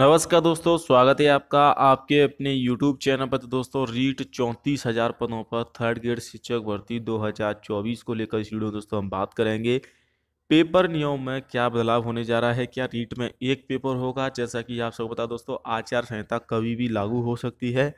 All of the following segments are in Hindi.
नमस्कार दोस्तों स्वागत है आपका आपके अपने यूट्यूब चैनल पर तो दोस्तों रीट चौंतीस हज़ार पदों पर थर्ड ग्रेड शिक्षक भर्ती 2024 को लेकर इस वीडियो दोस्तों हम बात करेंगे पेपर नियम में क्या बदलाव होने जा रहा है क्या रीट में एक पेपर होगा जैसा कि आप सबको बता दोस्तों आचार संहिता कभी भी लागू हो सकती है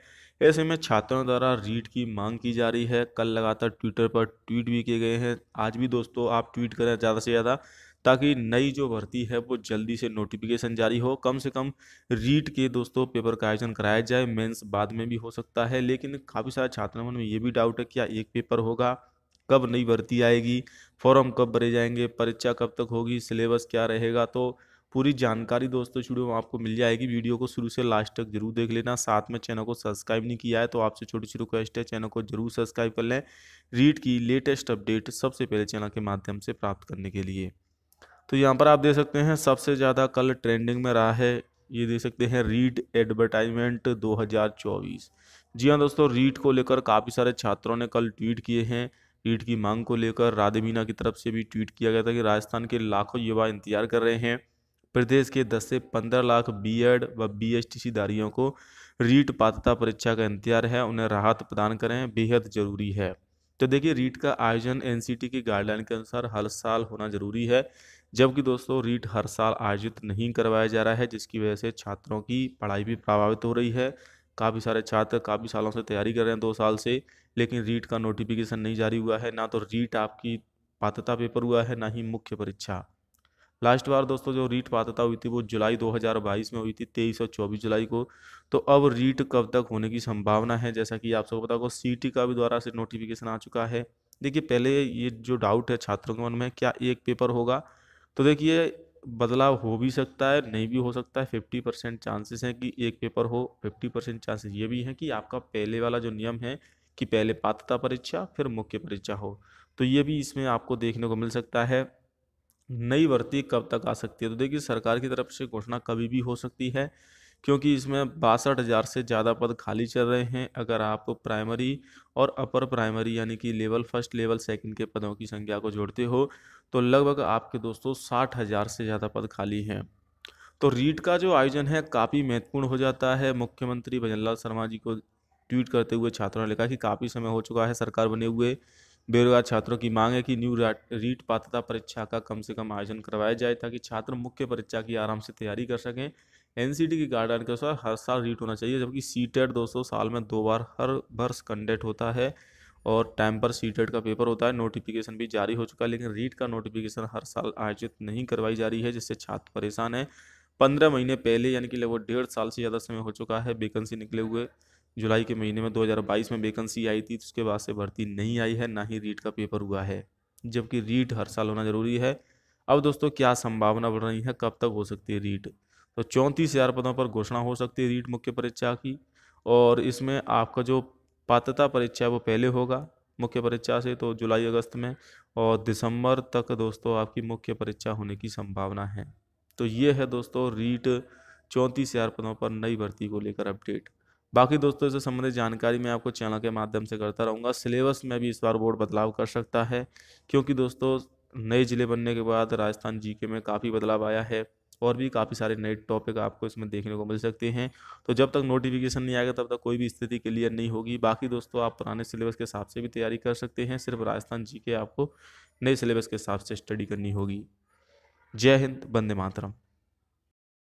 ऐसे में छात्रों द्वारा रीट की मांग की जा रही है कल लगातार ट्विटर पर ट्वीट भी किए गए हैं आज भी दोस्तों आप ट्वीट करें ज़्यादा से ज़्यादा ताकि नई जो भर्ती है वो जल्दी से नोटिफिकेशन जारी हो कम से कम रीट के दोस्तों पेपर का आयोजन कराया जाए मेंस बाद में भी हो सकता है लेकिन काफ़ी सारे छात्रों मन में ये भी डाउट है क्या एक पेपर होगा कब नई भर्ती आएगी फॉर्म कब भरे जाएंगे परीक्षा कब तक होगी सिलेबस क्या रहेगा तो पूरी जानकारी दोस्तों शुरू में आपको मिल जाएगी वीडियो को शुरू से लास्ट तक जरूर देख लेना साथ में चैनल को सब्सक्राइब नहीं किया है तो आपसे छोटी सी रिक्वेस्ट है चैनल को जरूर सब्सक्राइब कर लें रीड की लेटेस्ट अपडेट सबसे पहले चैनल के माध्यम से प्राप्त करने के लिए तो यहाँ पर आप देख सकते हैं सबसे ज़्यादा कल ट्रेंडिंग में रहा है ये देख सकते हैं रीट एडवर्टाइजमेंट 2024 जी हाँ दोस्तों रीट को लेकर काफ़ी सारे छात्रों ने कल ट्वीट किए हैं रीट की मांग को लेकर राधे की तरफ से भी ट्वीट किया गया था कि राजस्थान के लाखों युवा इंतजार कर रहे हैं प्रदेश के 10 से 15 लाख बीएड व बीएसटीसीधारियों को रीट पात्रता परीक्षा का इंतजार है उन्हें राहत प्रदान करें बेहद जरूरी है तो देखिए रीट का आयोजन एनसीटी की गाइडलाइन के अनुसार हर साल होना ज़रूरी है जबकि दोस्तों रीट हर साल आयोजित नहीं करवाया जा रहा है जिसकी वजह से छात्रों की पढ़ाई भी प्रभावित हो रही है काफ़ी सारे छात्र काफ़ी सालों से तैयारी कर रहे हैं दो साल से लेकिन रीट का नोटिफिकेशन नहीं जारी हुआ है ना तो रीट आपकी पात्रता पेपर हुआ है ना ही मुख्य परीक्षा लास्ट बार दोस्तों जो रीट पात्रता हुई थी वो जुलाई 2022 में हुई थी 23 और 24 जुलाई को तो अब रीट कब तक होने की संभावना है जैसा कि आप सबको पता होगा सी का भी द्वारा से नोटिफिकेशन आ चुका है देखिए पहले ये जो डाउट है छात्रों के मन में क्या एक पेपर होगा तो देखिए बदलाव हो भी सकता है नहीं भी हो सकता है फिफ्टी परसेंट चांसेस हैं कि एक पेपर हो फिफ्टी परसेंट चांसेस ये भी हैं कि आपका पहले वाला जो नियम है कि पहले पात्रता परीक्षा फिर मुख्य परीक्षा हो तो ये भी इसमें आपको देखने को मिल सकता है नई भर्ती कब तक आ सकती है तो देखिए सरकार की तरफ से घोषणा कभी भी हो सकती है क्योंकि इसमें बासठ हज़ार से ज़्यादा पद खाली चल रहे हैं अगर आप प्राइमरी और अपर प्राइमरी यानी कि लेवल फर्स्ट लेवल सेकंड के पदों की संख्या को जोड़ते हो तो लगभग आपके दोस्तों साठ हज़ार से ज़्यादा पद खाली हैं तो रीट का जो आयोजन है काफ़ी महत्वपूर्ण हो जाता है मुख्यमंत्री भजनलाल शर्मा जी को ट्वीट करते हुए छात्रों ने लिखा कि काफ़ी समय हो चुका है सरकार बने हुए बेरोजगार छात्रों की मांग है कि न्यू रीट पात्रता परीक्षा का कम से कम आयोजन करवाया जाए ताकि छात्र मुख्य परीक्षा की आराम से तैयारी कर सकें एनसीटी की गाइडलाइन के अनुसार हर साल रीट होना चाहिए जबकि सी टेट सौ साल में दो बार हर वर्ष कंडक्ट होता है और टाइम पर सी टेट का पेपर होता है नोटिफिकेशन भी जारी हो चुका है लेकिन रीट का नोटिफिकेशन हर साल आयोजित नहीं करवाई जा रही है जिससे छात्र परेशान है पंद्रह महीने पहले यानी कि लगभग डेढ़ साल से ज़्यादा समय हो चुका है वेकेंसी निकले हुए जुलाई के महीने में 2022 में वेकेंसी आई थी तो उसके बाद से भर्ती नहीं आई है ना ही रीट का पेपर हुआ है जबकि रीट हर साल होना ज़रूरी है अब दोस्तों क्या संभावना बढ़ रही है कब तक हो सकती है रीट तो चौंतीस हज़ार पदों पर घोषणा हो सकती है रीट मुख्य परीक्षा की और इसमें आपका जो पात्रता परीक्षा है वो पहले होगा मुख्य परीक्षा से तो जुलाई अगस्त में और दिसंबर तक दोस्तों आपकी मुख्य परीक्षा होने की संभावना है तो ये है दोस्तों रीट चौंतीस हज़ार पदों पर नई भर्ती को लेकर अपडेट बाकी दोस्तों इससे संबंधित जानकारी मैं आपको चैनल के माध्यम से करता रहूँगा सिलेबस में भी इस बार बोर्ड बदलाव कर सकता है क्योंकि दोस्तों नए ज़िले बनने के बाद राजस्थान जी में काफ़ी बदलाव आया है और भी काफ़ी सारे नए टॉपिक आपको इसमें देखने को मिल सकते हैं तो जब तक नोटिफिकेशन नहीं आएगा तब तक कोई भी स्थिति क्लियर नहीं होगी बाकी दोस्तों आप पुराने सिलेबस के हिसाब से भी तैयारी कर सकते हैं सिर्फ राजस्थान जी के आपको नए सिलेबस के हिसाब से स्टडी करनी होगी जय हिंद बंदे मातरम